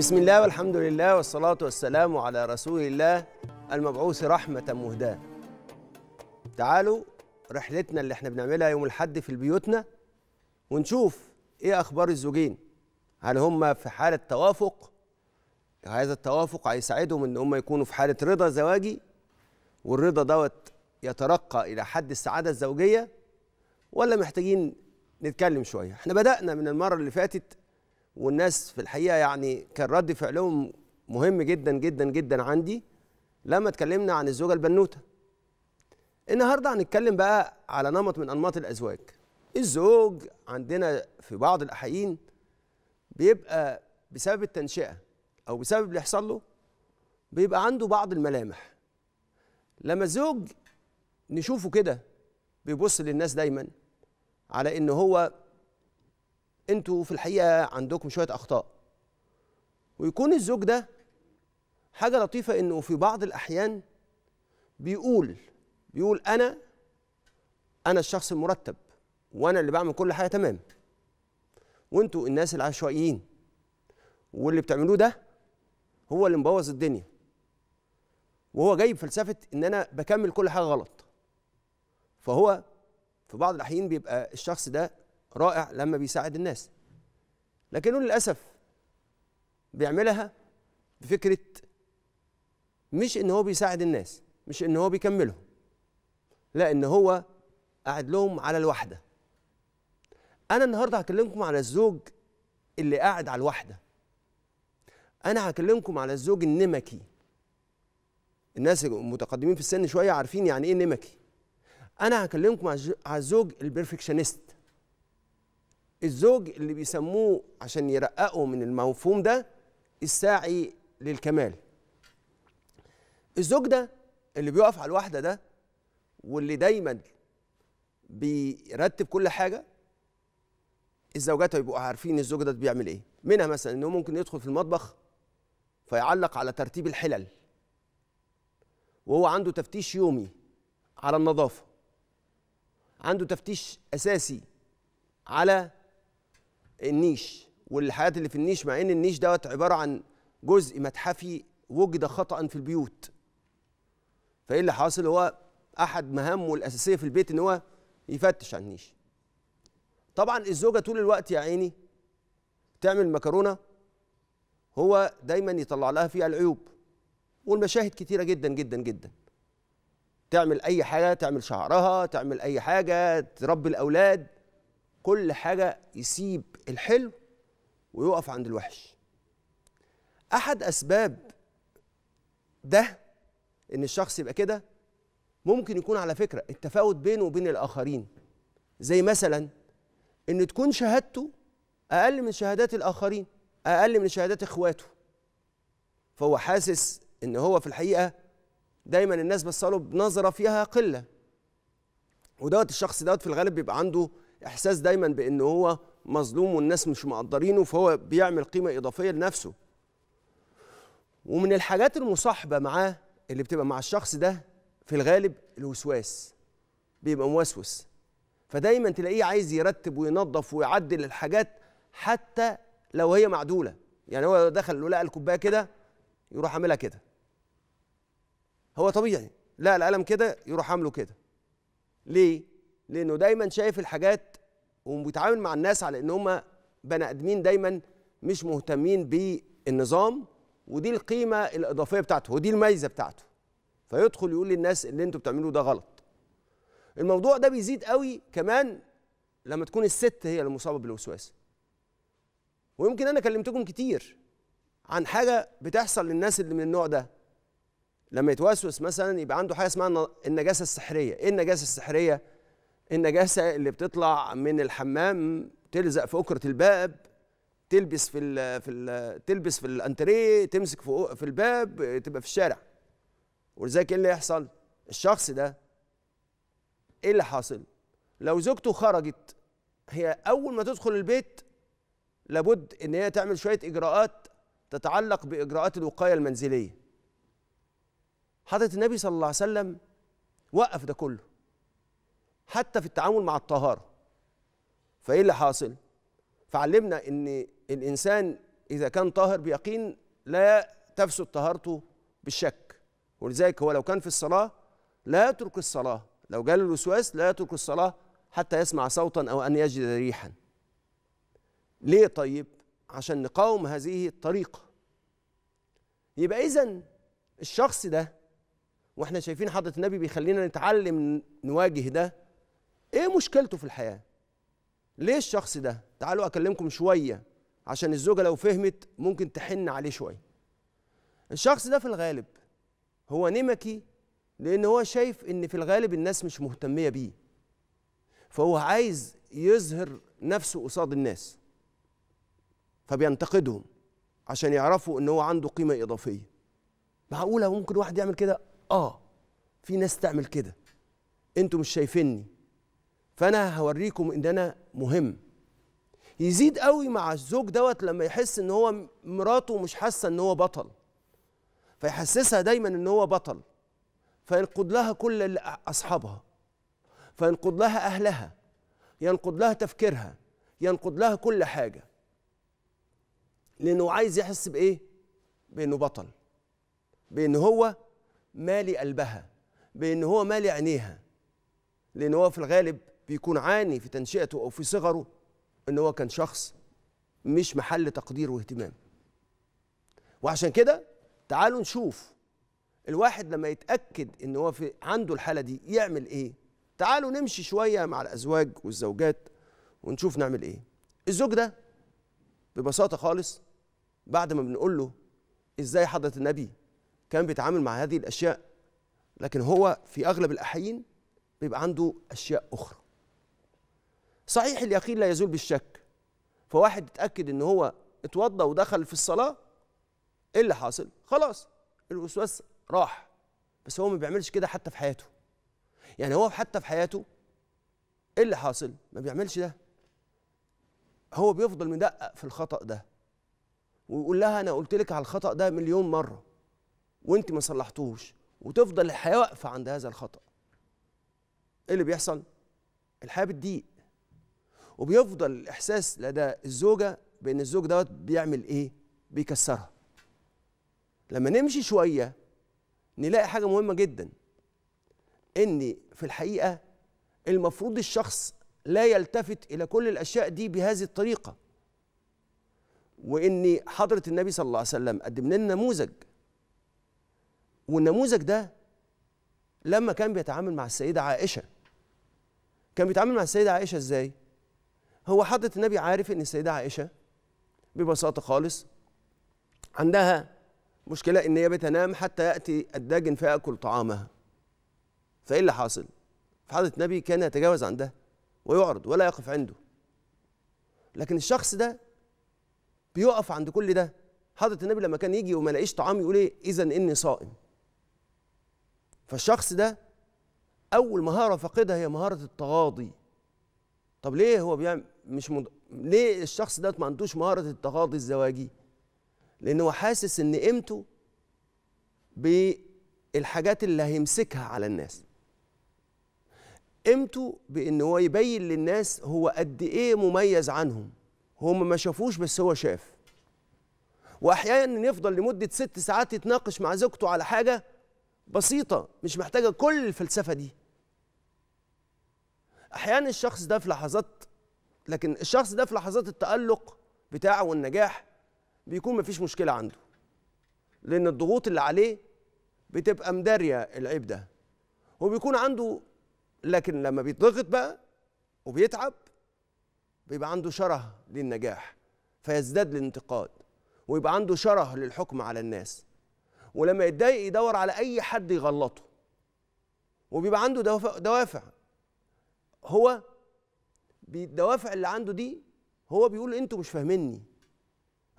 بسم الله والحمد لله والصلاة والسلام على رسول الله المبعوث رحمة مهداة تعالوا رحلتنا اللي احنا بنعملها يوم الحد في بيوتنا ونشوف ايه اخبار الزوجين هل هم في حالة توافق هذا التوافق هيساعدهم ان هم يكونوا في حالة رضا زواجي والرضا دوت يترقى الى حد السعادة الزوجية ولا محتاجين نتكلم شوية احنا بدأنا من المرة اللي فاتت والناس في الحقيقه يعني كان رد فعلهم مهم جدا جدا جدا عندي لما اتكلمنا عن الزوجه البنوته النهارده هنتكلم بقى على نمط من انماط الازواج الزوج عندنا في بعض الاحيين بيبقى بسبب التنشئه او بسبب اللي يحصل له بيبقى عنده بعض الملامح لما الزوج نشوفه كده بيبص للناس دايما على ان هو انتوا في الحقيقه عندكم شويه اخطاء ويكون الزوج ده حاجه لطيفه انه في بعض الاحيان بيقول بيقول انا انا الشخص المرتب وانا اللي بعمل كل حاجه تمام وانتوا الناس العشوائيين واللي بتعملوه ده هو اللي مبوظ الدنيا وهو جايب فلسفه ان انا بكمل كل حاجه غلط فهو في بعض الاحيان بيبقى الشخص ده رائع لما بيساعد الناس لكنه للاسف بيعملها بفكره مش ان هو بيساعد الناس مش ان هو بيكملهم لا ان هو قاعد لهم على الوحده انا النهارده هكلمكم على الزوج اللي قاعد على الوحده انا هكلمكم على الزوج النمكي الناس المتقدمين في السن شويه عارفين يعني ايه نمكي انا هكلمكم على الزوج البرفكشنست الزوج اللي بيسموه عشان يرققوا من المفهوم ده الساعي للكمال الزوج ده اللي بيقف على الواحده ده واللي دايما بيرتب كل حاجه الزوجات هيبقوا عارفين الزوج ده بيعمل ايه منها مثلا انه ممكن يدخل في المطبخ فيعلق على ترتيب الحلل وهو عنده تفتيش يومي على النظافه عنده تفتيش اساسي على النيش والحاجات اللي في النيش مع ان النيش دوت عباره عن جزء متحفي وجد خطا في البيوت فايه اللي حاصل هو احد مهامه الاساسيه في البيت ان هو يفتش عن النيش طبعا الزوجه طول الوقت يا عيني تعمل مكرونه هو دايما يطلع لها فيها العيوب والمشاهد كتيره جدا جدا جدا تعمل اي حاجه تعمل شعرها تعمل اي حاجه تربي الاولاد كل حاجه يسيب الحلو ويقف عند الوحش احد اسباب ده ان الشخص يبقى كده ممكن يكون على فكره التفاوت بينه وبين الاخرين زي مثلا ان تكون شهادته اقل من شهادات الاخرين اقل من شهادات اخواته فهو حاسس ان هو في الحقيقه دايما الناس له بنظره فيها قله ودوت الشخص دوت في الغالب بيبقى عنده احساس دايما بان هو مظلوم والناس مش مقدرينه فهو بيعمل قيمه اضافيه لنفسه ومن الحاجات المصاحبه معاه اللي بتبقى مع الشخص ده في الغالب الوسواس بيبقى موسوس فدايما تلاقيه عايز يرتب وينظف ويعدل الحاجات حتى لو هي معدوله يعني هو دخل لقى الكوبايه كده يروح عاملها كده هو طبيعي لقى القلم كده يروح عامله كده ليه لانه دايما شايف الحاجات وبيتعامل مع الناس على ان هم بني ادمين دايما مش مهتمين بالنظام ودي القيمه الاضافيه بتاعته ودي الميزه بتاعته فيدخل يقول للناس اللي انتوا بتعملوه ده غلط الموضوع ده بيزيد قوي كمان لما تكون الست هي المصابه بالوسواس ويمكن انا كلمتكم كتير عن حاجه بتحصل للناس اللي من النوع ده لما يتوسوس مثلا يبقى عنده حاجه اسمها النجاسه السحريه ايه النجاسه السحريه النجاسة اللي بتطلع من الحمام تلزق في أكرة الباب تلبس في ال في ال تلبس في الانتريه تمسك فوق في الباب تبقى في الشارع ولذلك ايه اللي يحصل الشخص ده ايه اللي حاصل لو زوجته خرجت هي اول ما تدخل البيت لابد ان هي تعمل شويه اجراءات تتعلق باجراءات الوقايه المنزليه حضره النبي صلى الله عليه وسلم وقف ده كله حتى في التعامل مع الطهارة فإيه اللي حاصل؟ فعلمنا أن الإنسان إذا كان طاهر بيقين لا تفسد طهارته بالشك ولذلك هو لو كان في الصلاة لا يترك الصلاة لو جال الوسواس لا يترك الصلاة حتى يسمع صوتا أو أن يجد ريحا ليه طيب؟ عشان نقاوم هذه الطريقة يبقى إذا الشخص ده واحنا شايفين حضرة النبي بيخلينا نتعلم نواجه ده ايه مشكلته في الحياه ليه الشخص ده تعالوا اكلمكم شويه عشان الزوجه لو فهمت ممكن تحن عليه شويه الشخص ده في الغالب هو نمكي لان هو شايف ان في الغالب الناس مش مهتميه بيه فهو عايز يظهر نفسه قصاد الناس فبينتقدهم عشان يعرفوا ان هو عنده قيمه اضافيه معقوله ممكن واحد يعمل كده اه في ناس تعمل كده انتوا مش شايفيني فانا هوريكم ان انا مهم يزيد قوي مع الزوج دوت لما يحس ان هو مراته مش حاسه ان هو بطل فيحسسها دايما ان هو بطل فينقد لها كل اصحابها فينقد لها اهلها ينقد لها تفكيرها ينقد لها كل حاجه لانه عايز يحس بايه بانه بطل بان هو مالي قلبها بان هو مالي عينيها لان هو في الغالب بيكون عاني في تنشئته او في صغره ان هو كان شخص مش محل تقدير واهتمام وعشان كده تعالوا نشوف الواحد لما يتاكد ان هو في عنده الحاله دي يعمل ايه تعالوا نمشي شويه مع الازواج والزوجات ونشوف نعمل ايه الزوج ده ببساطه خالص بعد ما بنقول له ازاي حضره النبي كان بيتعامل مع هذه الاشياء لكن هو في اغلب الاحيان بيبقى عنده اشياء اخرى صحيح اليقين لا يزول بالشك فواحد اتاكد ان هو اتوضى ودخل في الصلاه ايه اللي حاصل خلاص الوسواس راح بس هو ما بيعملش كده حتى في حياته يعني هو حتى في حياته ايه اللي حاصل ما بيعملش ده هو بيفضل مدقق في الخطا ده ويقول لها انا قلت لك على الخطا ده مليون مره وانت ما صلحتوش وتفضل الحياه واقفه عند هذا الخطا ايه اللي بيحصل الحياه بتضيق وبيفضل الاحساس لدى الزوجه بان الزوج دوت بيعمل ايه بيكسرها لما نمشي شويه نلاقي حاجه مهمه جدا ان في الحقيقه المفروض الشخص لا يلتفت الى كل الاشياء دي بهذه الطريقه وان حضره النبي صلى الله عليه وسلم قدم لنا نموذج والنموذج ده لما كان بيتعامل مع السيده عائشه كان بيتعامل مع السيده عائشه ازاي هو حضرة النبي عارف ان السيدة عائشة ببساطة خالص عندها مشكلة ان هي بتنام حتى يأتي الداجن فيأكل طعامها فايه اللي حاصل؟ فحضرة النبي كان يتجاوز عن ده ويعرض ولا يقف عنده لكن الشخص ده بيقف عند كل ده حضرة النبي لما كان يجي وما لاقيش طعام يقول ايه اذا اني صائم فالشخص ده اول مهارة فقدها هي مهارة التغاضي طب ليه هو بيعمل مش مد... ليه الشخص ده ما عندوش مهاره التقاضي الزواجي لان هو حاسس ان قيمته بالحاجات اللي هيمسكها على الناس قيمته بان هو يبين للناس هو قد ايه مميز عنهم هم ما شافوش بس هو شاف واحيانا يفضل لمده ست ساعات يتناقش مع زوجته على حاجه بسيطه مش محتاجه كل الفلسفه دي احيانا الشخص ده في لحظات لكن الشخص ده في لحظات التالق بتاعه والنجاح بيكون مفيش مشكله عنده لان الضغوط اللي عليه بتبقى مداريه العيب ده وبيكون عنده لكن لما بيتضغط بقى وبيتعب بيبقى عنده شره للنجاح فيزداد الانتقاد ويبقى عنده شره للحكم على الناس ولما يتضايق يدور على اي حد يغلطه وبيبقى عنده دوافع هو بالدوافع اللي عنده دي هو بيقول انتوا مش فاهميني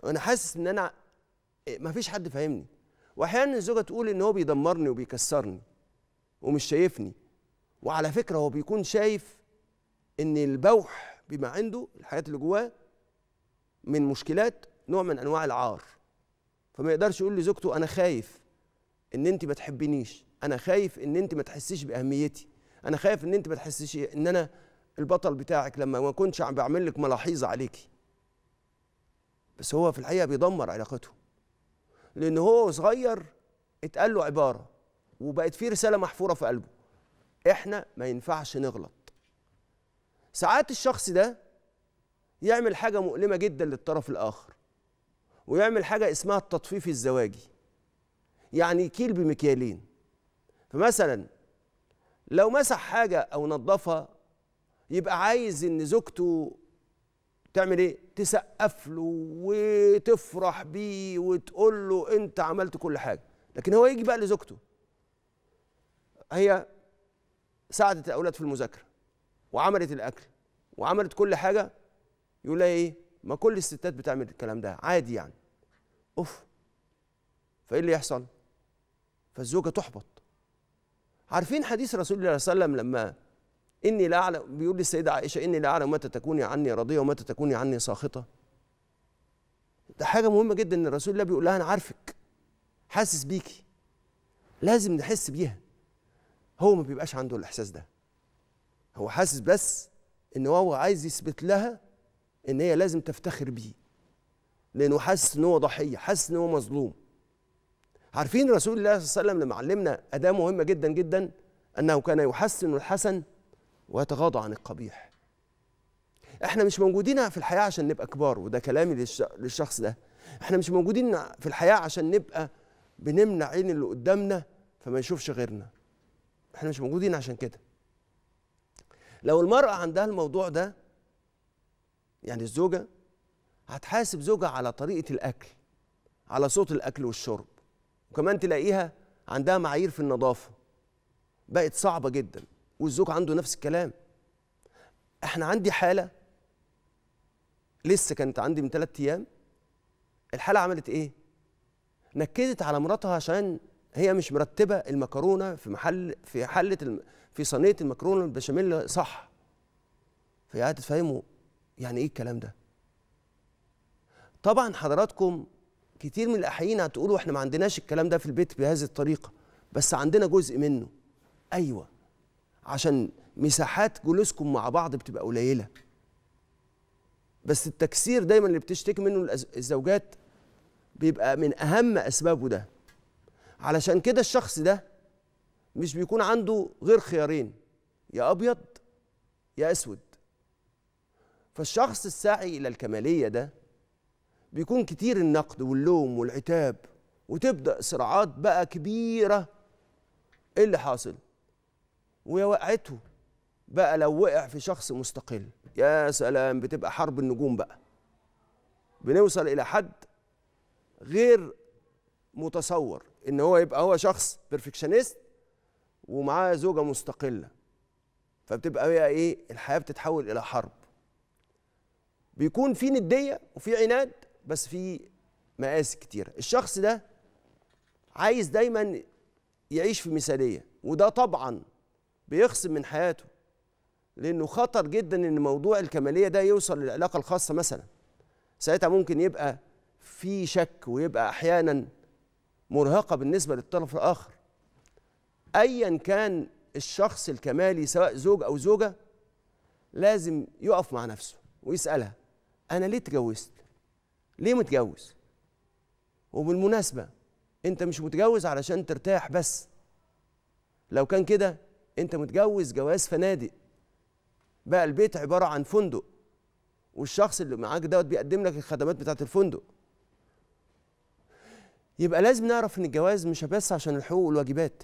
انا حاسس ان انا إيه، ما فيش حد فاهمني واحيانا الزوجه تقول ان هو بيدمرني وبيكسرني ومش شايفني وعلى فكره هو بيكون شايف ان البوح بما عنده الحاجات اللي جواه من مشكلات نوع من انواع العار فما يقدرش يقول لزوجته انا خايف ان انت ما تحبينيش انا خايف ان انت ما تحسيش باهميتي انا خايف ان انت ما تحسش ان انا البطل بتاعك لما ما كنتش عم بعمل لك ملاحظه عليكي بس هو في الحقيقه بيدمر علاقته لان هو صغير اتقال له عباره وبقت فيه رساله محفوره في قلبه احنا ما ينفعش نغلط ساعات الشخص ده يعمل حاجه مؤلمه جدا للطرف الاخر ويعمل حاجه اسمها التطفيف الزواجي يعني يكيل بمكيالين فمثلا لو مسح حاجة أو نظفها يبقى عايز إن زوجته تعمل إيه؟ تسقف له وتفرح بيه وتقول له أنت عملت كل حاجة، لكن هو يجي بقى لزوجته هي ساعدت الأولاد في المذاكرة وعملت الأكل وعملت كل حاجة يقول لها إيه؟ ما كل الستات بتعمل الكلام ده عادي يعني أوف فإيه اللي يحصل؟ فالزوجة تحبط عارفين حديث رسول الله صلى الله عليه وسلم لما اني لا اعلم بيقول للسيده عائشه اني لا اعلم متى تكوني عني راضيه ومتى تكوني عني ساخطه ده حاجه مهمه جدا ان رسول الله بيقول لها انا عارفك حاسس بيكي لازم نحس بيها هو ما بيبقاش عنده الاحساس ده هو حاسس بس ان هو عايز يثبت لها ان هي لازم تفتخر بيه لانه حاسس ان هو ضحيه حاسس ان هو مظلوم عارفين رسول الله صلى الله عليه وسلم لما علمنا أداة مهمة جدا جدا أنه كان يحسن الحسن ويتغاضى عن القبيح احنا مش موجودين في الحياة عشان نبقى كبار وده كلامي للشخص ده احنا مش موجودين في الحياة عشان نبقى بنمنع عين اللي قدامنا فما يشوفش غيرنا احنا مش موجودين عشان كده لو المرأة عندها الموضوع ده يعني الزوجة هتحاسب زوجها على طريقة الأكل على صوت الأكل والشرب وكمان تلاقيها عندها معايير في النظافه بقت صعبه جدا والزوج عنده نفس الكلام احنا عندي حاله لسه كانت عندي من ثلاث ايام الحاله عملت ايه نكدت على مراتها عشان هي مش مرتبه المكرونه في محل في حله الم... في صينيه المكرونه البشاميل صح فهي قاعده تفهمه يعني ايه الكلام ده طبعا حضراتكم كتير من الاحيين هتقولوا احنا ما عندناش الكلام ده في البيت بهذه الطريقه بس عندنا جزء منه ايوه عشان مساحات جلوسكم مع بعض بتبقى قليله بس التكسير دايما اللي بتشتكي منه الزوجات بيبقى من اهم اسبابه ده علشان كده الشخص ده مش بيكون عنده غير خيارين يا ابيض يا اسود فالشخص الساعي الى الكماليه ده بيكون كتير النقد واللوم والعتاب وتبدا صراعات بقى كبيره ايه اللي حاصل ويا وقعته بقى لو وقع في شخص مستقل يا سلام بتبقى حرب النجوم بقى بنوصل الى حد غير متصور ان هو يبقى هو شخص بيرفكشنست ومعاه زوجه مستقله فبتبقى بقى ايه الحياه بتتحول الى حرب بيكون في نديه وفي عناد بس في مقاس كتيرة الشخص ده عايز دايما يعيش في مثالية وده طبعا بيخصم من حياته لأنه خطر جدا إن موضوع الكمالية ده يوصل للعلاقة الخاصة مثلا ساعتها ممكن يبقى في شك ويبقى أحيانا مرهقة بالنسبة للطرف الآخر أيا كان الشخص الكمالي سواء زوج أو زوجة لازم يقف مع نفسه ويسألها أنا ليه اتجوزت؟ ليه متجوز وبالمناسبة انت مش متجوز علشان ترتاح بس لو كان كده انت متجوز جواز فنادق بقى البيت عبارة عن فندق والشخص اللي معاك دوت بيقدم لك الخدمات بتاعة الفندق يبقى لازم نعرف ان الجواز مش بس عشان الحقوق والواجبات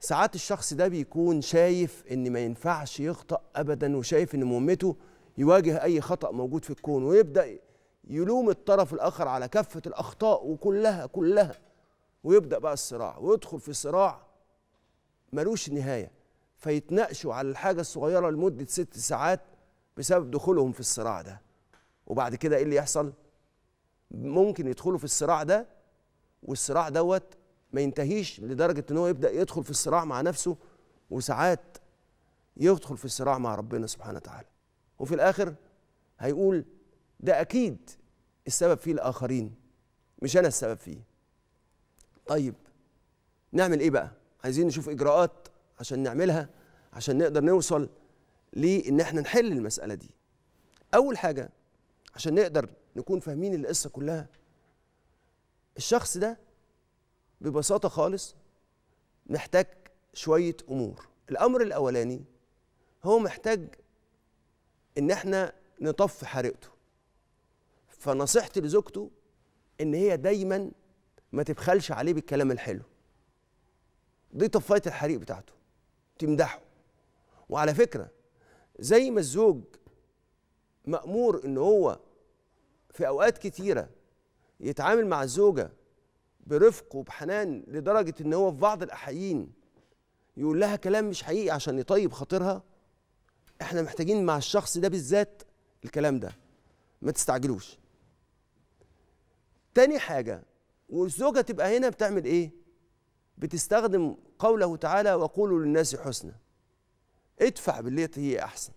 ساعات الشخص ده بيكون شايف ان ما ينفعش يخطأ ابدا وشايف ان مهمته يواجه اي خطأ موجود في الكون ويبدأ يلوم الطرف الاخر على كافه الاخطاء وكلها كلها ويبدا بقى الصراع ويدخل في صراع ملوش نهايه فيتناقشوا على الحاجه الصغيره لمده ست ساعات بسبب دخولهم في الصراع ده وبعد كده ايه اللي يحصل ممكن يدخلوا في الصراع ده والصراع دوت ما ينتهيش لدرجه ان هو يبدا يدخل في الصراع مع نفسه وساعات يدخل في الصراع مع ربنا سبحانه وتعالى وفي الاخر هيقول ده اكيد السبب فيه الاخرين مش انا السبب فيه طيب نعمل ايه بقى عايزين نشوف اجراءات عشان نعملها عشان نقدر نوصل لان احنا نحل المساله دي اول حاجه عشان نقدر نكون فاهمين القصه كلها الشخص ده ببساطه خالص محتاج شويه امور الامر الاولاني هو محتاج ان احنا نطفي حريقته فنصيحتي لزوجته ان هي دايما ما تبخلش عليه بالكلام الحلو دي طفايه الحريق بتاعته تمدحه وعلى فكره زي ما الزوج مامور ان هو في اوقات كتيره يتعامل مع الزوجه برفق وبحنان لدرجه ان هو في بعض الاحيين يقول لها كلام مش حقيقي عشان يطيب خاطرها احنا محتاجين مع الشخص ده بالذات الكلام ده ما تستعجلوش تاني حاجه والزوجه تبقى هنا بتعمل ايه بتستخدم قوله تعالى وقولوا للناس حسنا ادفع بالليت هي احسن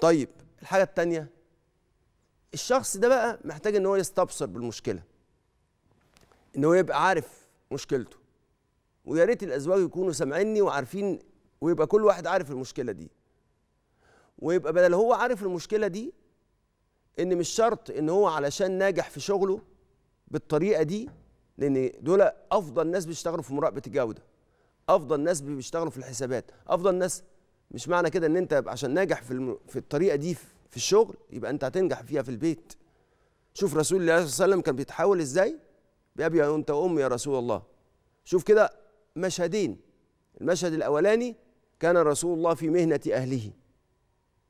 طيب الحاجه التانيه الشخص ده بقى محتاج ان هو يستبصر بالمشكله ان هو يبقى عارف مشكلته ويا ريت الازواج يكونوا سامعيني وعارفين ويبقى كل واحد عارف المشكله دي ويبقى بدل هو عارف المشكله دي ان مش شرط ان هو علشان ناجح في شغله بالطريقه دي لان دول افضل ناس بيشتغلوا في مراقبه الجوده افضل ناس بيشتغلوا في الحسابات افضل ناس مش معنى كده ان انت عشان ناجح في الم... في الطريقه دي في الشغل يبقى انت هتنجح فيها في البيت شوف رسول الله صلى الله عليه وسلم كان بيتحاول ازاي بابي انت وامي يا رسول الله شوف كده مشهدين المشهد الاولاني كان رسول الله في مهنه اهله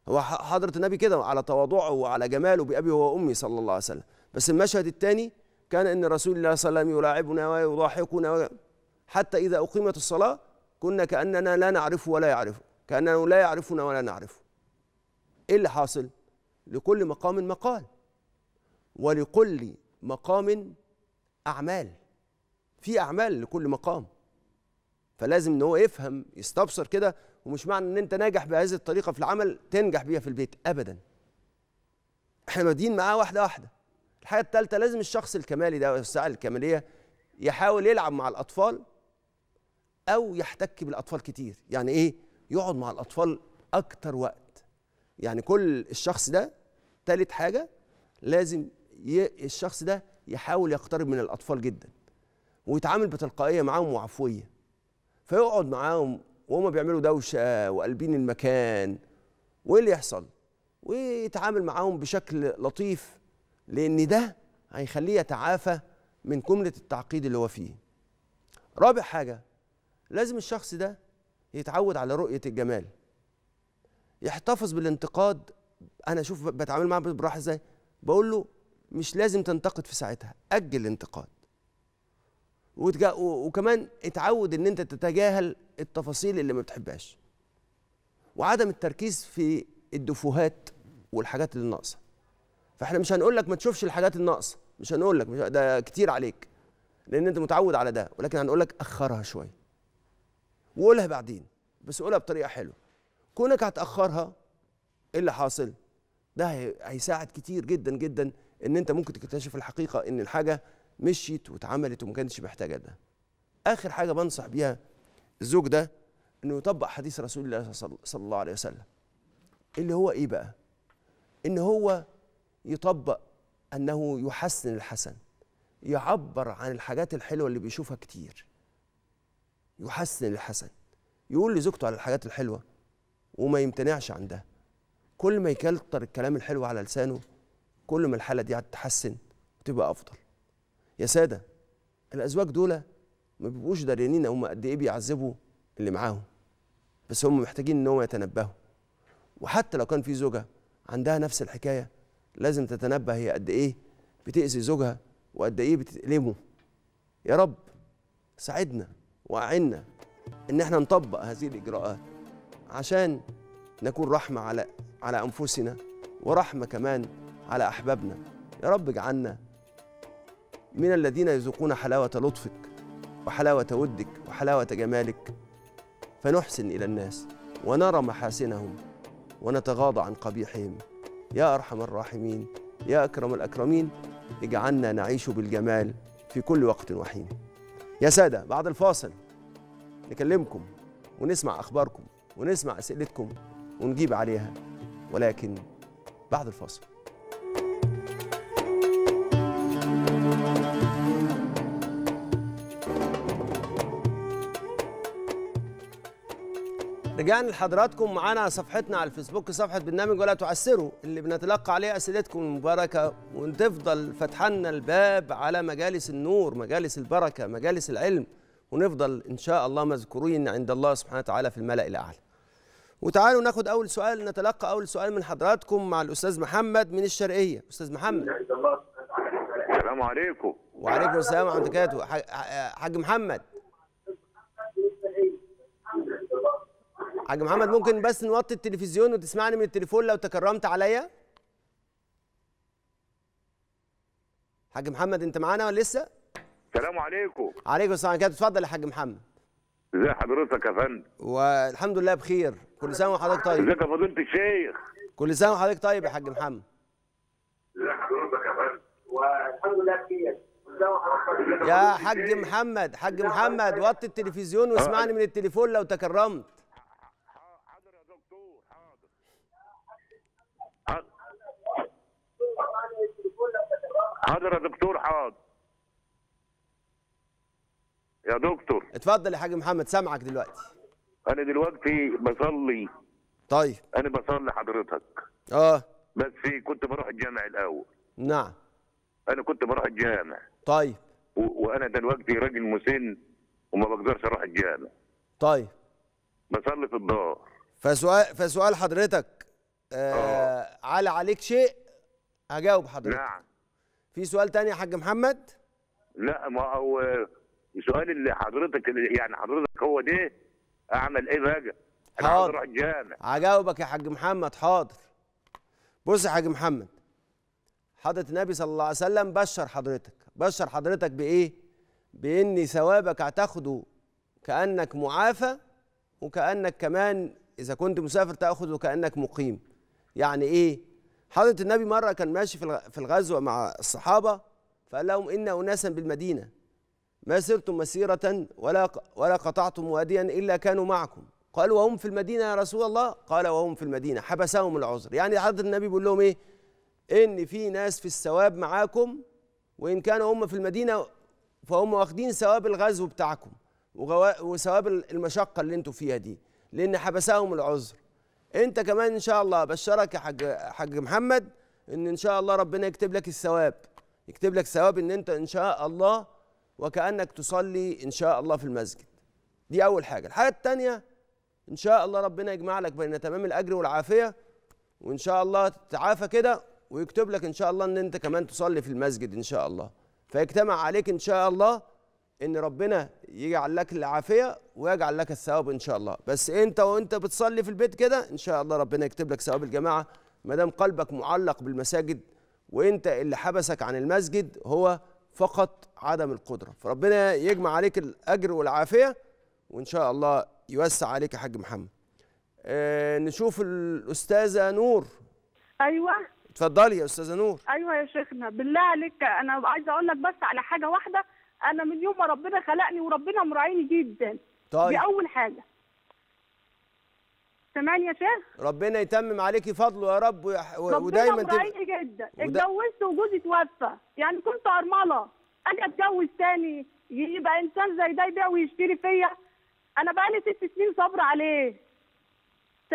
هو حضرة النبي كده على تواضعه وعلى جماله بأبي وأمي صلى الله عليه وسلم بس المشهد الثاني كان أن رسول الله صلى الله عليه وسلم يلاعبنا ويضاحكنا حتى إذا أقيمت الصلاة كنا كأننا لا نعرفه ولا يعرفه كأنه لا يعرفنا ولا نعرفه إيه اللي حاصل؟ لكل مقام مقال ولكل مقام أعمال في أعمال لكل مقام فلازم ان هو يفهم يستبصر كده ومش معنى ان انت ناجح بهذه الطريقه في العمل تنجح بيها في البيت ابدا احنا بادئين معاه واحده واحده الحاجه الثالثه لازم الشخص الكمالي ده الساعه الكماليه يحاول يلعب مع الاطفال او يحتك بالاطفال كتير يعني ايه يقعد مع الاطفال اكتر وقت يعني كل الشخص ده ثالث حاجه لازم ي... الشخص ده يحاول يقترب من الاطفال جدا ويتعامل بتلقائيه معاهم وعفويه فيقعد معاهم وهم بيعملوا دوشه وقلبين المكان وايه اللي يحصل ويتعامل معاهم بشكل لطيف لان ده هيخليه يتعافى من كمله التعقيد اللي هو فيه رابع حاجه لازم الشخص ده يتعود على رؤيه الجمال يحتفظ بالانتقاد انا اشوف بتعامل معاه براحه ازاي بقول له مش لازم تنتقد في ساعتها اجل الانتقاد وكمان اتعود ان انت تتجاهل التفاصيل اللي ما بتحبهاش وعدم التركيز في الدفوهات والحاجات اللي ناقصه فاحنا مش هنقول لك ما تشوفش الحاجات الناقصه مش هنقول لك ده كتير عليك لان انت متعود على ده ولكن هنقول لك اخرها شويه وقولها بعدين بس قولها بطريقه حلوه كونك هتاخرها ايه اللي حاصل ده هيساعد كتير جدا جدا ان انت ممكن تكتشف الحقيقه ان الحاجه مشيت واتعملت وما كانتش محتاجه ده اخر حاجه بنصح بيها الزوج ده انه يطبق حديث رسول الله صلى الله عليه وسلم اللي هو ايه بقى ان هو يطبق انه يحسن الحسن يعبر عن الحاجات الحلوه اللي بيشوفها كتير يحسن الحسن يقول لزوجته على الحاجات الحلوه وما يمتنعش عن ده كل ما يكتر الكلام الحلو على لسانه كل ما الحاله دي هتتحسن وتبقى افضل يا ساده الازواج دول ما بيبقوش داريانين هم قد ايه بيعذبوا اللي معاهم بس هم محتاجين ان هم يتنبهوا وحتى لو كان في زوجه عندها نفس الحكايه لازم تتنبه هي قد ايه بتاذي زوجها وقد ايه بتألمه يا رب ساعدنا واعنا ان احنا نطبق هذه الاجراءات عشان نكون رحمه على على انفسنا ورحمه كمان على احبابنا يا رب اجعلنا من الذين يذوقون حلاوه لطفك وحلاوة ودك وحلاوة جمالك فنحسن إلى الناس ونرى محاسنهم ونتغاضى عن قبيحهم يا أرحم الراحمين يا أكرم الأكرمين اجعلنا نعيش بالجمال في كل وقت وحين يا سادة بعد الفاصل نكلمكم ونسمع أخباركم ونسمع أسئلتكم ونجيب عليها ولكن بعد الفاصل رجعنا لحضراتكم معانا صفحتنا على الفيسبوك صفحة برنامج ولا تعسروا اللي بنتلقى عليها أسئلتكم المباركة ونفضل فتحنا الباب على مجالس النور مجالس البركة مجالس العلم ونفضل إن شاء الله مذكورين عند الله سبحانه وتعالى في الملأ الأعلى وتعالوا ناخد أول سؤال نتلقى أول سؤال من حضراتكم مع الأستاذ محمد من الشرقية أستاذ محمد السلام عليكم وعليكم السلام ورحمة الله وبركاته حاج محمد حاج محمد ممكن بس نوطي التلفزيون وتسمعني من التليفون لو تكرمت عليا حاج محمد انت معانا ولا لسه السلام عليكم عليكم السلام كده اتفضل يا حاج محمد ازي حضرتك يا فندم والحمد لله بخير كل سنه وحضرتك طيب ازيك يا فضيله الشيخ كل سنه وحضرتك طيب يا حاج محمد ازي حضرتك يا فندم والحمد لله بخير طيب يا حاج محمد حاج محمد طيب؟ وطي التلفزيون واسمعني آه. من التليفون لو تكرمت حاضر يا دكتور حاضر يا دكتور اتفضل يا حاج محمد سامعك دلوقتي انا دلوقتي بصلي طيب انا بصلي حضرتك اه بس كنت بروح الجامع الاول نعم انا كنت بروح الجامع طيب وانا دلوقتي راجل مسن وما بقدرش اروح الجامع طيب بصلي في الدار فسؤال فسؤال حضرتك آه, آه. على عليك شيء هجاوب حضرتك نعم في سؤال تاني يا حاج محمد لا ما هو السؤال اللي حضرتك يعني حضرتك هو ده اعمل ايه بقى انا اروح الجامع هجاوبك يا حاج محمد حاضر بص يا حاج محمد حضرة النبي صلى الله عليه وسلم بشر حضرتك بشر حضرتك بايه بان ثوابك هتاخده كانك معافى وكانك كمان اذا كنت مسافر تاخده كانك مقيم يعني ايه حضرة النبي مرة كان ماشي في الغزوة مع الصحابة فقال لهم إن أناسا بالمدينة ما سرتم مسيرة ولا ولا قطعتم واديا إلا كانوا معكم قالوا وهم في المدينة يا رسول الله قال وهم في المدينة حبسهم العذر يعني حضرة النبي بيقول لهم إيه إن في ناس في الثواب معاكم وإن كانوا هم في المدينة فهم واخدين ثواب الغزو بتاعكم وثواب المشقة اللي انتوا فيها دي لأن حبسهم العذر انت كمان ان شاء الله بشرك يا حاج حاج محمد ان ان شاء الله ربنا يكتب لك الثواب يكتب لك ثواب ان انت ان شاء الله وكانك تصلي ان شاء الله في المسجد دي اول حاجه الحاجه الثانيه ان شاء الله ربنا يجمع لك بين تمام الاجر والعافيه وان شاء الله تتعافى كده ويكتب لك ان شاء الله ان انت كمان تصلي في المسجد ان شاء الله فيجتمع عليك ان شاء الله ان ربنا يجعل لك العافيه ويجعل لك الثواب ان شاء الله بس انت وانت بتصلي في البيت كده ان شاء الله ربنا يكتب لك ثواب الجماعه ما دام قلبك معلق بالمساجد وانت اللي حبسك عن المسجد هو فقط عدم القدره فربنا يجمع عليك الاجر والعافيه وان شاء الله يوسع عليك يا حاج محمد آه نشوف الاستاذه نور ايوه اتفضلي يا استاذه نور ايوه يا شيخنا بالله عليك انا عايزه اقول لك بس على حاجه واحده انا من يوم ما ربنا خلقني وربنا مراعيني جدا طيب دي اول حاجه تمام يا شيخ ربنا يتمم عليكي فضله يا رب ودايما ربنا مراعيني جدا اتجوزت وجوزي توفى يعني كنت ارمله اجي اتجوز تاني يبقى انسان زي ده يبيع ويشتري فيا انا بقالي ست سنين صبر عليه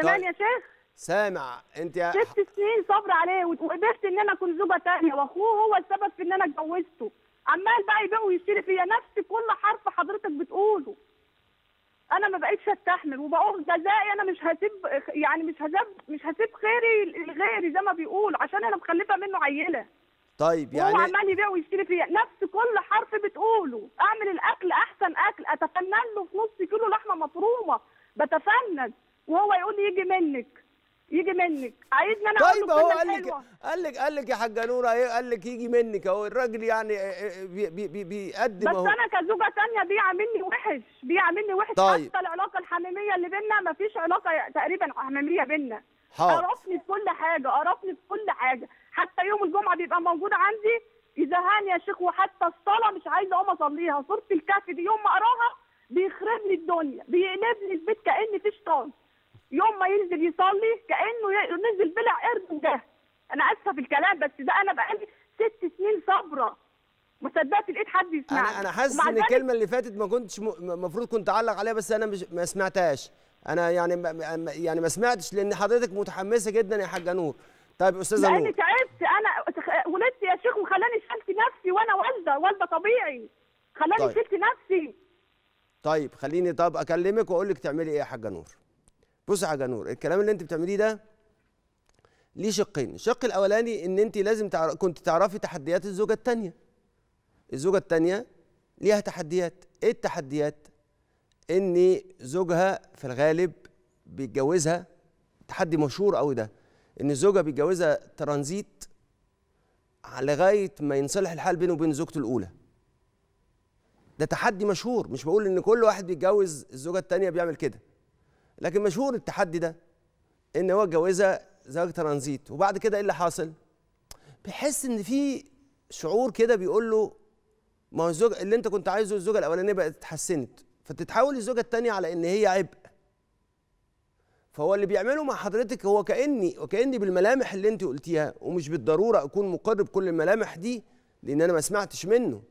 طيب. يا شيخ سامع انت يا ست سنين صبر عليه وقدرت ان انا اكون زوجه ثانيه واخوه هو السبب في ان انا اتجوزته عمال بقى يبيع ويشتري فيا نفس كل حرف حضرتك بتقوله انا ما بقتش استحمل وبقول جزائي انا مش هسيب يعني مش هسيب مش هسيب خيري لغيري زي ما بيقول عشان انا مخلفه منه عيله طيب يعني هو عمال يبيع ويشتري فيا نفس كل حرف بتقوله اعمل الاكل احسن اكل اتفنن له في نص كيلو لحمه مفرومه بتفنن وهو يقول لي يجي منك يجي منك عايزني انا طيب اهو قال لك قال لك قال لك يا حاجه نوره ايه قال لك يجي منك اهو الراجل يعني بيقدم آه، آه، بي بي بس انا كزوجه ثانيه بيعاملني وحش بيعاملني وحش طيب. حتى العلاقه الحميميه اللي بينا ما فيش علاقه تقريبا حميميه بينا قرفني في كل حاجه قرفني في كل حاجه حتى يوم الجمعه بيبقى موجود عندي يزهقني يا شيخ وحتى الصلاه مش عايزه اقوم اصليها سوره الكهف دي يوم ما اقراها بيخرب لي الدنيا بيقلب لي البيت كان في شيطان يوم ما ينزل يصلي كانه نزل بلا قرد ده انا اسفه في الكلام بس ده انا بقالي ست سنين صابره ما صدقت لقيت حد يسمعني انا انا حاسس ان الكلمه اللي فاتت ما كنتش المفروض كنت اعلق عليها بس انا مش ما سمعتهاش انا يعني ما يعني ما سمعتش لان حضرتك متحمسه جدا يا حاجه نور طيب استاذه نور لاني تعبت انا ولدت يا شيخ وخلاني شلت نفسي وانا والده والده طبيعي خلاني طيب. شلت نفسي طيب خليني طب اكلمك واقول لك تعملي ايه يا حاجه نور بص يا نور الكلام اللي انت بتعمليه ده ليه شقين الشق الاولاني ان انت لازم تعرف كنت تعرفي تحديات الزوجه الثانيه الزوجه الثانيه ليها تحديات ايه التحديات ان زوجها في الغالب بيتجوزها تحدي مشهور قوي ده ان الزوجه بيتجوزها ترانزيت لغايه ما ينصلح الحال بينه وبين زوجته الاولى ده تحدي مشهور مش بقول ان كل واحد بيتجوز الزوجه الثانيه بيعمل كده لكن مشهور التحدي ده ان هو اتجوزها زواج ترانزيت وبعد كده ايه اللي حاصل؟ بيحس ان في شعور كده بيقول له ما هو الزوج اللي انت كنت عايزه الزوجه الاولانيه بقت اتحسنت فتتحول الزوجه الثانيه على ان هي عبء فهو اللي بيعمله مع حضرتك هو كاني وكاني بالملامح اللي انت قلتيها ومش بالضروره اكون مقرب كل الملامح دي لان انا ما سمعتش منه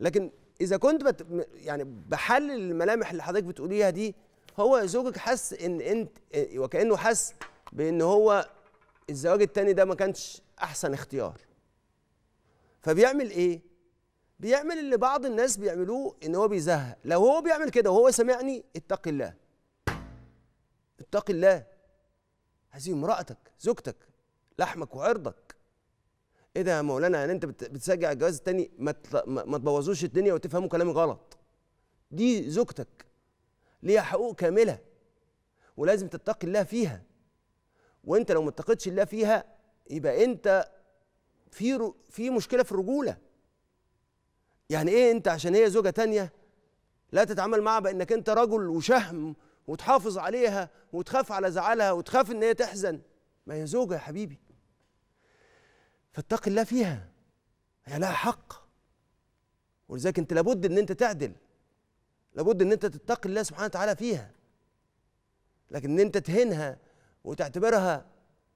لكن اذا كنت بت يعني بحلل الملامح اللي حضرتك بتقوليها دي هو زوجك حس ان انت وكانه حس بان هو الزواج الثاني ده ما كانش احسن اختيار فبيعمل ايه بيعمل اللي بعض الناس بيعملوه ان هو بيزهق لو هو بيعمل كده وهو سامعني اتق الله اتق الله هذه امرأتك زوجتك لحمك وعرضك ايه ده يا مولانا يعني انت بتشجع الجواز التاني ما تبوظوش الدنيا وتفهموا كلامي غلط دي زوجتك ليها حقوق كاملة ولازم تتقي الله فيها وانت لو ما الله فيها يبقى انت في رو في مشكلة في الرجولة يعني ايه انت عشان هي زوجة تانية لا تتعامل معها بانك انت رجل وشهم وتحافظ عليها وتخاف على زعلها وتخاف ان هي تحزن ما هي زوجة يا حبيبي فاتقي الله فيها هي لها حق ولذلك انت لابد ان انت تعدل لابد ان انت تتقي الله سبحانه وتعالى فيها لكن ان انت تهينها وتعتبرها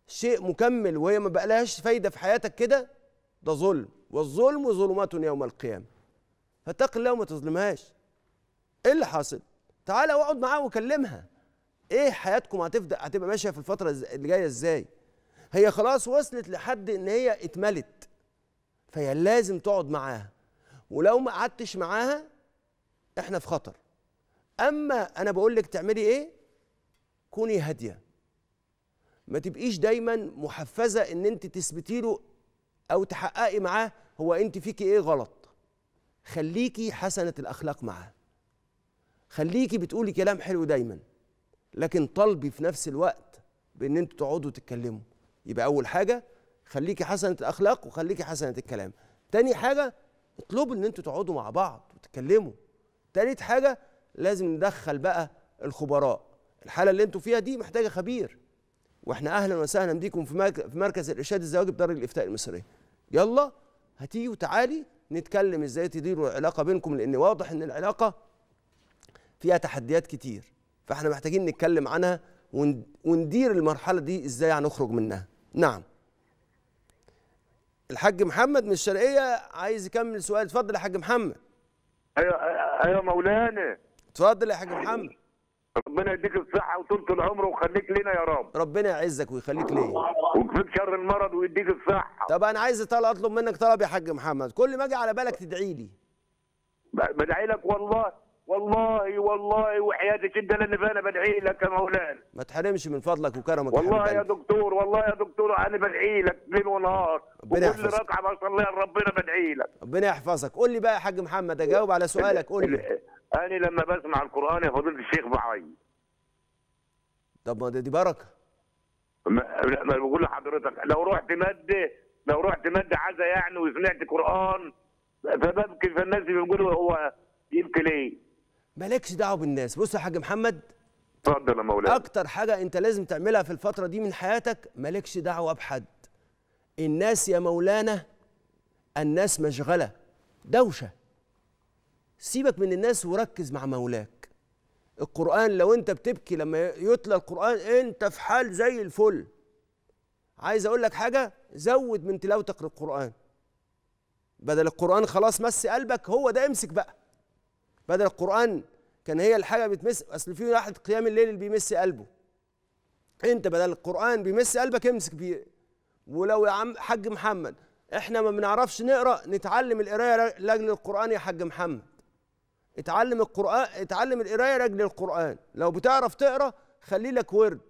شيء مكمل وهي ما بقالهاش فايده في حياتك كده ده ظلم والظلم ظلمات يوم القيامه فاتق الله وما تظلمهاش ايه اللي حاصل تعالى واقعد معاها وكلمها ايه حياتكم هتبدا هتبقى ماشيه في الفتره اللي جايه ازاي هي خلاص وصلت لحد ان هي اتملت فهي لازم تقعد معاها ولو ما قعدتش معاها احنا في خطر اما انا بقول لك تعملي ايه كوني هاديه ما تبقيش دايما محفزه ان انت تثبتي له او تحققي معاه هو انت فيكي ايه غلط خليكي حسنه الاخلاق معاه خليكي بتقولي كلام حلو دايما لكن طلبي في نفس الوقت بان انتوا تقعدوا تتكلموا يبقى اول حاجه خليكي حسنه الاخلاق وخليكي حسنه الكلام تاني حاجه اطلبوا ان انتوا تقعدوا مع بعض وتتكلموا تالت حاجه لازم ندخل بقى الخبراء الحاله اللي انتوا فيها دي محتاجه خبير واحنا اهلا وسهلا بيكم في مركز الارشاد الزواج بدار الافتاء المصريه يلا هتيجي وتعالي نتكلم ازاي تديروا العلاقه بينكم لان واضح ان العلاقه فيها تحديات كتير فاحنا محتاجين نتكلم عنها وندير المرحله دي ازاي هنخرج منها نعم الحاج محمد من الشرقيه عايز يكمل سؤال اتفضل يا حاج محمد ايوه ايوه مولانا اتفضل يا حاج محمد ربنا يديك الصحه وطولة العمر ويخليك لنا يا رب ربنا يعزك ويخليك ليا ويكفيك شر المرض ويديك الصحه طب انا عايز طلب اطلب منك طلب يا حاج محمد كل ما اجي على بالك تدعي لي بدعي لك والله والله والله وحياتي جدا لان انا بدعي لك يا مولانا ما تحرمش من فضلك وكرمك والله يا دكتور والله يا دكتور انا بدعي لك ليل ونهار ربنا وكل ركعه بصليها لربنا بدعي لك ربنا يحفظك قول لي بقى يا حاج محمد اجاوب على سؤالك قول لي انا لما بسمع القران يا فضيله الشيخ بعيط طب ما دي بركه ما, ما بقول لحضرتك لو رحت ماده لو رحت ماده عزا يعني وسمعت قران فببكي فالناس بيقولوا هو يبكي ليه مالكش دعوه بالناس بص يا حاج محمد اتفضل يا مولانا اكتر حاجه انت لازم تعملها في الفتره دي من حياتك مالكش دعوه بحد الناس يا مولانا الناس مشغله دوشه سيبك من الناس وركز مع مولاك القرآن لو أنت بتبكي لما يتلى القرآن أنت في حال زي الفل عايز أقول لك حاجة زود من تلاوتك للقرآن بدل القرآن خلاص مس قلبك هو ده امسك بقى بدل القرآن كان هي الحاجة بتمس أصل في واحد قيام الليل اللي بيمس قلبه أنت بدل القرآن بيمس قلبك امسك بيه ولو يا عم حاج محمد احنا ما بنعرفش نقرا نتعلم القرايه لاجل القران يا حاج محمد اتعلم القران اتعلم القرايه لاجل القران لو بتعرف تقرا خلي لك ورد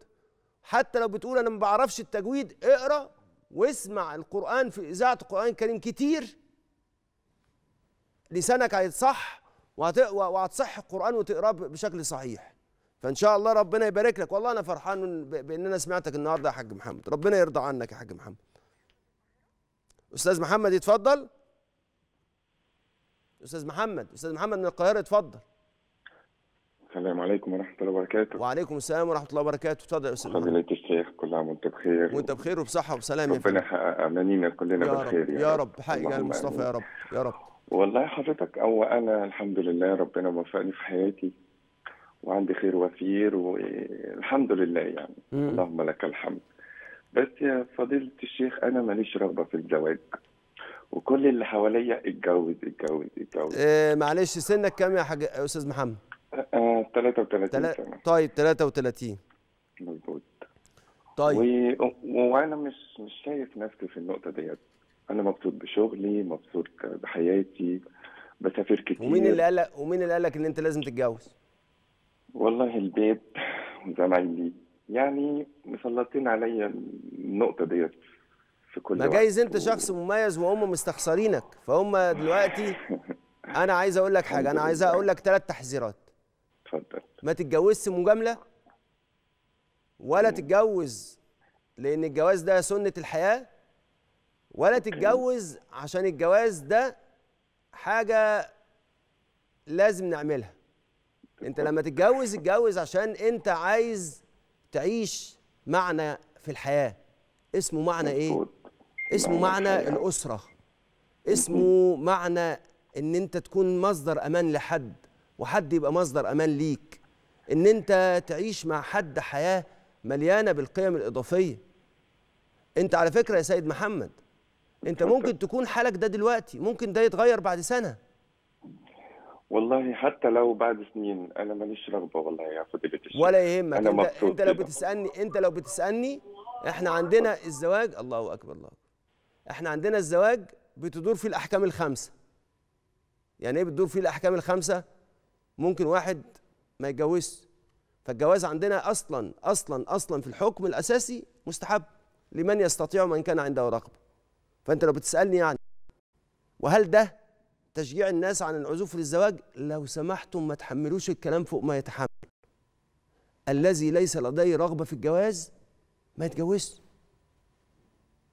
حتى لو بتقول انا ما بعرفش التجويد اقرا واسمع القران في اذاعه القران الكريم كتير لسانك هيتصح وهتصح القرآن وتقراه بشكل صحيح فإن شاء الله ربنا يبارك لك والله أنا فرحان بإن أنا سمعتك النهاردة يا حاج محمد ربنا يرضى عنك يا حاج محمد أستاذ محمد يتفضل أستاذ محمد أستاذ محمد من القاهرة يتفضل السلام عليكم ورحمة الله وبركاته وعليكم السلام ورحمة الله وبركاته اتفضل يا أستاذ محمد فضيلة الشيخ كل عام وأنت بخير وأنت بخير وبصحة وبسلام يا ربنا يحقق أمانينا كلنا بخير يا, رب يا رب حقق المصطفى يا رب يا رب والله حضرتك هو انا الحمد لله ربنا وفقني في حياتي وعندي خير وفير والحمد لله يعني مم. اللهم لك الحمد بس يا فضيلة الشيخ انا ماليش رغبة في الزواج وكل اللي حواليا اتجوز اتجوز اتجوز إيه معلش سنك كام يا حاج يا استاذ محمد؟ آه 33 آه، تل... سنة طيب 33 مظبوط طيب و... وانا مش مش شايف نفسي في النقطة ديت انا مبسوط بشغلي مبسوط بحياتي بسافر كتير ومين اللي لك ومين اللي قال لك ان انت لازم تتجوز والله البيت وزمايلي يعني مسلطين عليا النقطه ديت في كل ما جايز انت و... شخص مميز وهم مستخسرينك فهم دلوقتي انا عايز اقول لك حاجه انا عايز اقول لك ثلاث تحذيرات اتفضل ما تتجوزش مجامله ولا تتجوز لان الجواز ده سنه الحياه ولا تتجوز عشان الجواز ده حاجه لازم نعملها انت لما تتجوز اتجوز عشان انت عايز تعيش معنى في الحياه اسمه معنى ايه اسمه معنى الاسره اسمه معنى ان انت تكون مصدر امان لحد وحد يبقى مصدر امان ليك ان انت تعيش مع حد حياه مليانه بالقيم الاضافيه انت على فكره يا سيد محمد انت ممكن تكون حالك ده دلوقتي ممكن ده يتغير بعد سنه والله حتى لو بعد سنين انا ماليش رغبه والله يا فضيله الشيخ ولا يهمك أنا انت انت لو بتسالني انت لو بتسالني احنا عندنا الزواج الله اكبر الله احنا عندنا الزواج بتدور فيه الاحكام الخمسه يعني ايه بتدور فيه الاحكام الخمسه ممكن واحد ما يتجوزش فالجواز عندنا اصلا اصلا اصلا في الحكم الاساسي مستحب لمن يستطيع من كان عنده رغبه فانت لو بتسالني يعني وهل ده تشجيع الناس عن العزوف للزواج لو سمحتم ما تحملوش الكلام فوق ما يتحمل الذي ليس لديه رغبه في الجواز ما يتجوزش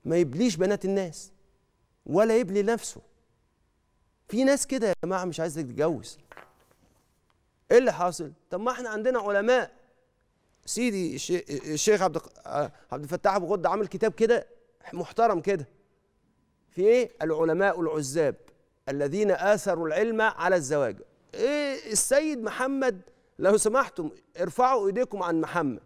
ما يبليش بنات الناس ولا يبلي نفسه في ناس كده يا جماعه مش عايزه تتجوز ايه اللي حاصل طب ما احنا عندنا علماء سيدي الشيخ عبد عبد الفتاح ابو غد عامل كتاب كده محترم كده في ايه العلماء العزاب الذين اثروا العلم على الزواج ايه السيد محمد لو سمحتم ارفعوا ايديكم عن محمد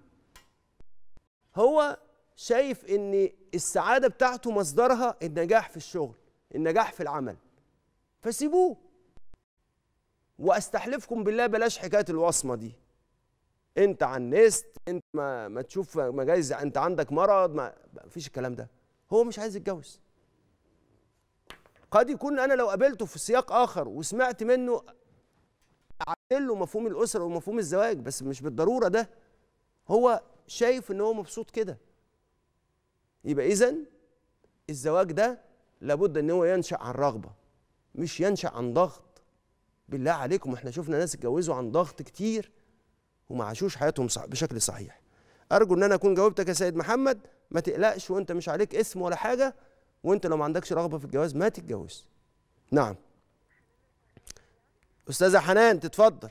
هو شايف ان السعاده بتاعته مصدرها النجاح في الشغل النجاح في العمل فسيبوه واستحلفكم بالله بلاش حكايه الوصمه دي انت عنست انت ما, ما تشوف مجايز انت عندك مرض ما فيش الكلام ده هو مش عايز يتجوز قد يكون انا لو قابلته في سياق اخر وسمعت منه اعدل له مفهوم الاسره ومفهوم الزواج بس مش بالضروره ده هو شايف ان هو مبسوط كده يبقى اذا الزواج ده لابد ان هو ينشا عن رغبه مش ينشا عن ضغط بالله عليكم احنا شفنا ناس اتجوزوا عن ضغط كتير وما عاشوش حياتهم صح بشكل صحيح ارجو ان انا اكون جاوبتك يا سيد محمد ما تقلقش وانت مش عليك اسم ولا حاجه وانت لو ما عندكش رغبه في الجواز ما تتجوز نعم استاذه حنان تتفضل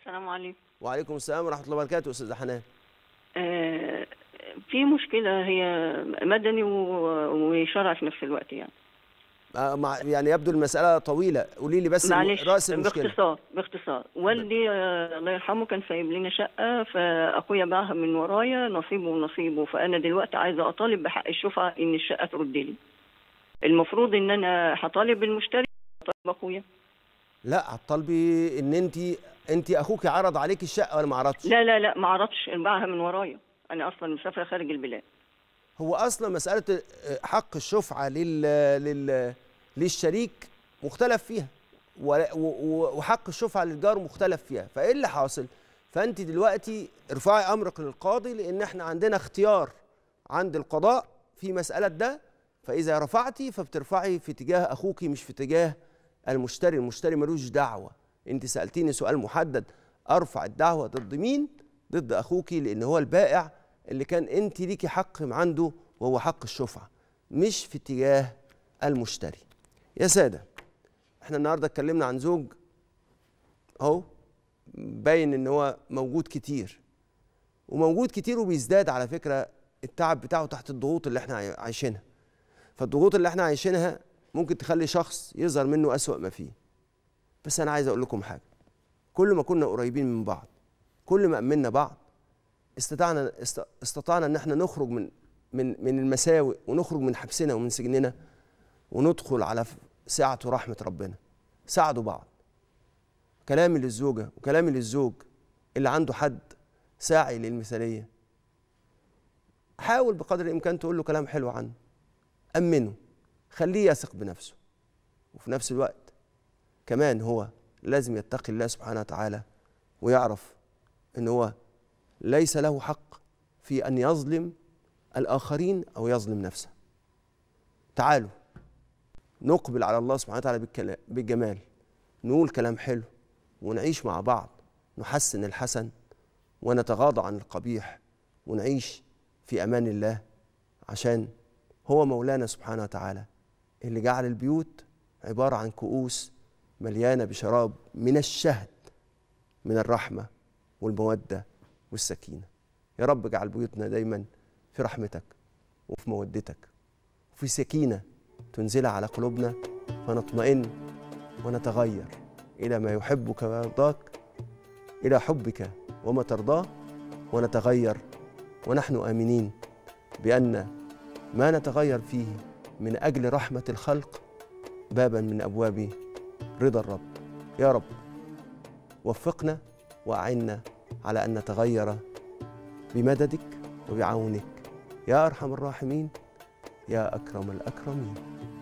السلام عليكم وعليكم السلام ورحمه الله وبركاته استاذه حنان آه في مشكله هي مدني وشرع في نفس الوقت يعني آه، يعني يبدو المسألة طويلة قولي لي بس رأس المشكلة باختصار باختصار والدي آه، الله يرحمه كان سايب لنا شقة فأخويا باعها من ورايا نصيبه ونصيبه فأنا دلوقتي عايزة أطالب بحق الشفعة إن الشقة ترد لي المفروض ان انا هطالب المشتري هطالب اخويا لا هتطالبي ان انت انت اخوك عرض عليك الشقه ولا ما عرضش لا لا لا ما عرضش باعها من ورايا انا اصلا مسافره خارج البلاد هو اصلا مساله آه، حق الشفعه لل لل للشريك مختلف فيها وحق الشفعه للجار مختلف فيها فايه اللي حاصل فانت دلوقتي ارفعي امرك للقاضي لان احنا عندنا اختيار عند القضاء في مساله ده فإذا رفعتي فبترفعي في اتجاه أخوك مش في اتجاه المشتري المشتري ملوش دعوة أنت سألتيني سؤال محدد أرفع الدعوة ضد مين ضد أخوك لأن هو البائع اللي كان أنت ليكي حق عنده وهو حق الشفعة مش في اتجاه المشتري يا سادة احنا النهاردة اتكلمنا عن زوج اهو باين ان هو موجود كتير وموجود كتير وبيزداد على فكرة التعب بتاعه تحت الضغوط اللي احنا عايشينها فالضغوط اللي احنا عايشينها ممكن تخلي شخص يظهر منه أسوأ ما فيه بس أنا عايز أقول لكم حاجة كل ما كنا قريبين من بعض كل ما أمنا بعض استطعنا استطعنا ان احنا نخرج من من من المساوئ ونخرج من حبسنا ومن سجننا وندخل على سعة رحمة ربنا ساعدوا بعض كلامي للزوجة وكلامي للزوج اللي عنده حد ساعي للمثالية حاول بقدر الإمكان تقول له كلام حلو عنه أمنه خليه يثق بنفسه وفي نفس الوقت كمان هو لازم يتقي الله سبحانه وتعالى ويعرف ان هو ليس له حق في ان يظلم الاخرين او يظلم نفسه تعالوا نقبل على الله سبحانه وتعالى بالجمال نقول كلام حلو ونعيش مع بعض نحسن الحسن ونتغاضى عن القبيح ونعيش في امان الله عشان هو مولانا سبحانه وتعالى اللي جعل البيوت عبارة عن كؤوس مليانة بشراب من الشهد من الرحمة والمودة والسكينة يا رب اجعل بيوتنا دايما في رحمتك وفي مودتك وفي سكينة تنزلها على قلوبنا فنطمئن ونتغير إلى ما يحبك ويرضاك إلى حبك وما ترضاه ونتغير ونحن آمنين بأن ما نتغير فيه من أجل رحمة الخلق بابا من أبواب رضا الرب يا رب وفقنا وأعنا على أن نتغير بمددك وبعونك يا أرحم الراحمين يا أكرم الأكرمين